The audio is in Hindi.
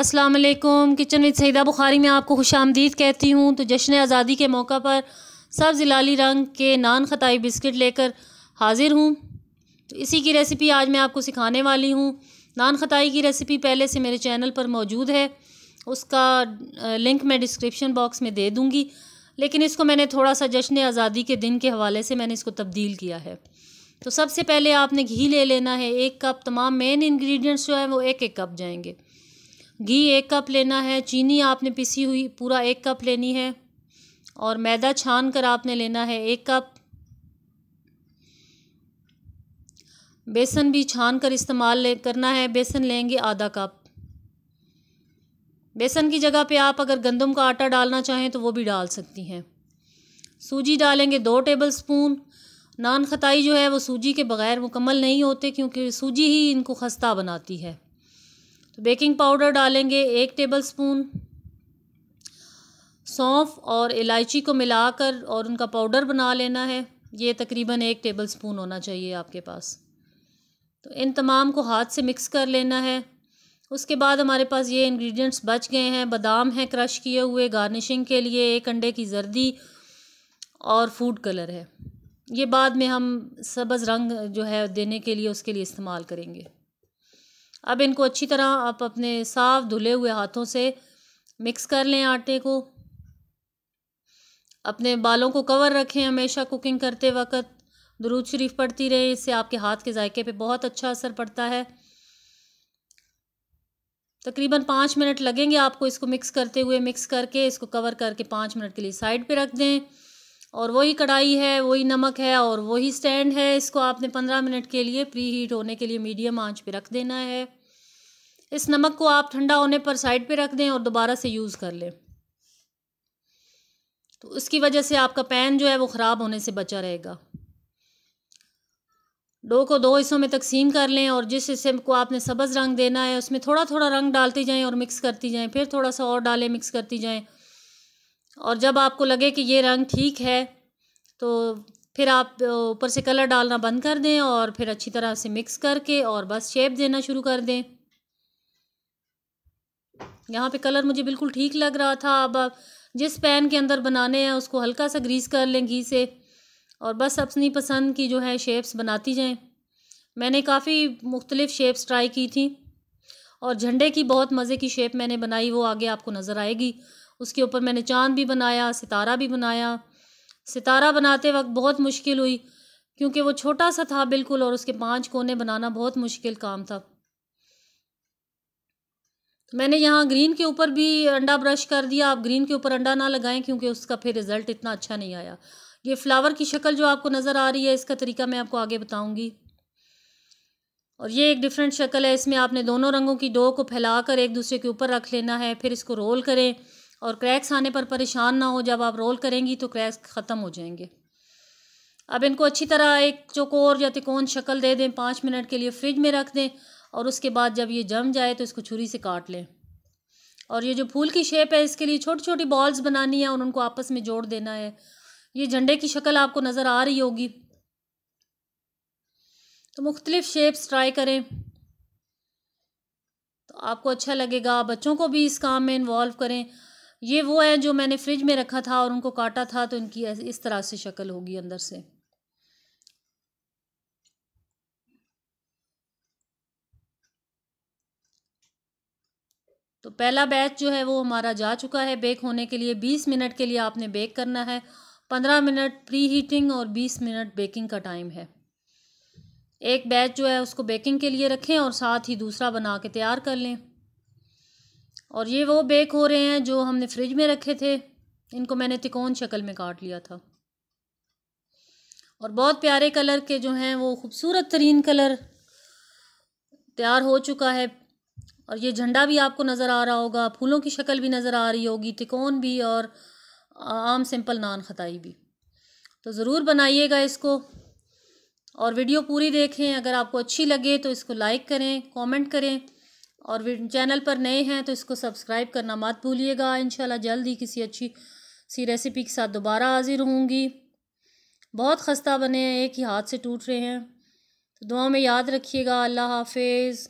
अस्सलाम वालेकुम किचन विद सईदा बुखारी में आपको खुश आमदीद कहती हूँ तो जश्न आज़ादी के मौका पर सब जिलाली रंग के नान खताई बिस्किट लेकर हाज़िर हूँ तो इसी की रेसिपी आज मैं आपको सिखाने वाली हूँ नान खताई की रेसिपी पहले से मेरे चैनल पर मौजूद है उसका लिंक मैं डिस्क्रिप्शन बॉक्स में दे दूँगी लेकिन इसको मैंने थोड़ा सा जश्न आज़ादी के दिन के हवाले से मैंने इसको तब्दील किया है तो सबसे पहले आपने घी ले लेना है एक कप तमाम मेन इन्ग्रीडियंट्स जो हैं वो एक एक कप जाएंगे घी एक कप लेना है चीनी आपने पिसी हुई पूरा एक कप लेनी है और मैदा छान कर आपने लेना है एक कप बेसन भी छान कर इस्तेमाल ले करना है बेसन लेंगे आधा कप बेसन की जगह पे आप अगर गंदम का आटा डालना चाहें तो वो भी डाल सकती हैं सूजी डालेंगे दो टेबल स्पून नान खताई जो है वो सूजी के बग़ैर मुकम्मल नहीं होते क्योंकि सूजी ही इनको खस्ता बनाती है तो बेकिंग पाउडर डालेंगे एक टेबल स्पून सौंफ और इलायची को मिलाकर और उनका पाउडर बना लेना है ये तकरीबन एक टेबल स्पून होना चाहिए आपके पास तो इन तमाम को हाथ से मिक्स कर लेना है उसके बाद हमारे पास ये इंग्रेडिएंट्स बच गए हैं बादाम हैं क्रश किए हुए गार्निशिंग के लिए एक अंडे की जर्दी और फूड कलर है ये बाद में हम सब्ज़ रंग जो है देने के लिए उसके लिए इस्तेमाल करेंगे अब इनको अच्छी तरह आप अपने साफ धुले हुए हाथों से मिक्स कर लें आटे को अपने बालों को कवर रखें हमेशा कुकिंग करते वक्त दरूद शरीफ पड़ती रहे इससे आपके हाथ के जायके पे बहुत अच्छा असर पड़ता है तकरीबन पाँच मिनट लगेंगे आपको इसको मिक्स करते हुए मिक्स करके इसको कवर करके पाँच मिनट के लिए साइड पे रख दें और वही कढ़ाई है वही नमक है और वही स्टैंड है इसको आपने पंद्रह मिनट के लिए प्री हीट होने के लिए मीडियम आंच पे रख देना है इस नमक को आप ठंडा होने पर साइड पे रख दें और दोबारा से यूज़ कर लें तो उसकी वजह से आपका पैन जो है वो ख़राब होने से बचा रहेगा डो को दो हिस्सों में तकसीम कर लें और जिस हिस्से को आपने सब्ज़ रंग देना है उसमें थोड़ा थोड़ा रंग डालती जाएँ और मिक्स करती जाएँ फिर थोड़ा सा और डालें मिक्स करती जाएँ और जब आपको लगे कि ये रंग ठीक है तो फिर आप ऊपर से कलर डालना बंद कर दें और फिर अच्छी तरह से मिक्स करके और बस शेप देना शुरू कर दें यहाँ पे कलर मुझे बिल्कुल ठीक लग रहा था अब आप जिस पैन के अंदर बनाने हैं उसको हल्का सा ग्रीस कर लें घी से और बस अपनी पसंद की जो है शेप्स बनाती जाएं मैंने काफ़ी मुख्तलिफ़ शेप्स ट्राई की थी और झंडे की बहुत मज़े की शेप मैंने बनाई वो आगे आपको नज़र आएगी उसके ऊपर मैंने चाँद भी बनाया सितारा भी बनाया सितारा बनाते वक्त बहुत मुश्किल हुई क्योंकि वो छोटा सा था बिल्कुल और उसके पांच कोने बनाना बहुत मुश्किल काम था मैंने यहाँ ग्रीन के ऊपर भी अंडा ब्रश कर दिया आप ग्रीन के ऊपर अंडा ना लगाएं क्योंकि उसका फिर रिज़ल्ट इतना अच्छा नहीं आया ये फ्लावर की शक्ल जो आपको नज़र आ रही है इसका तरीका मैं आपको आगे बताऊंगी और ये एक डिफरेंट शक्ल है इसमें आपने दोनों रंगों की डो को फैला कर एक दूसरे के ऊपर रख लेना है फिर इसको रोल करें और क्रैक्स आने पर परेशान ना हो जब आप रोल करेंगी तो क्रैक्स ख़त्म हो जाएंगे अब इनको अच्छी तरह एक चौकोर या तिकोन शक्ल दे दें पाँच मिनट के लिए फ्रिज में रख दें और उसके बाद जब ये जम जाए तो इसको छुरी से काट लें और ये जो फूल की शेप है इसके लिए छोटी छोटी बॉल्स बनानी है और उनको आपस में जोड़ देना है ये झंडे की शक्ल आपको नज़र आ रही होगी तो मुख्तलिफ़ शेप्स ट्राई करें तो आपको अच्छा लगेगा बच्चों को भी इस काम में इन्वॉल्व करें ये वो है जो मैंने फ्रिज में रखा था और उनको काटा था तो इनकी इस तरह से शक्ल होगी अंदर से तो पहला बैच जो है वो हमारा जा चुका है बेक होने के लिए बीस मिनट के लिए आपने बेक करना है पंद्रह मिनट प्री हीटिंग और बीस मिनट बेकिंग का टाइम है एक बैच जो है उसको बेकिंग के लिए रखें और साथ ही दूसरा बना के तैयार कर लें और ये वो बेक हो रहे हैं जो हमने फ्रिज में रखे थे इनको मैंने तिकोन शक्ल में काट लिया था और बहुत प्यारे कलर के जो हैं वो खूबसूरत तरीन कलर तैयार हो चुका है और ये झंडा भी आपको नज़र आ रहा होगा फूलों की शक्ल भी नज़र आ रही होगी तिकोन भी और आम सिंपल नान खताई भी तो ज़रूर बनाइएगा इसको और वीडियो पूरी देखें अगर आपको अच्छी लगे तो इसको लाइक करें कमेंट करें और चैनल पर नए हैं तो इसको सब्सक्राइब करना मत भूलिएगा इन जल्द ही किसी अच्छी सी रेसिपी के साथ दोबारा हाजिर होंगी बहुत खस्ता बने हैं एक ही हाथ से टूट रहे हैं तो दुआ में याद रखिएगा अल्लाह हाफिज़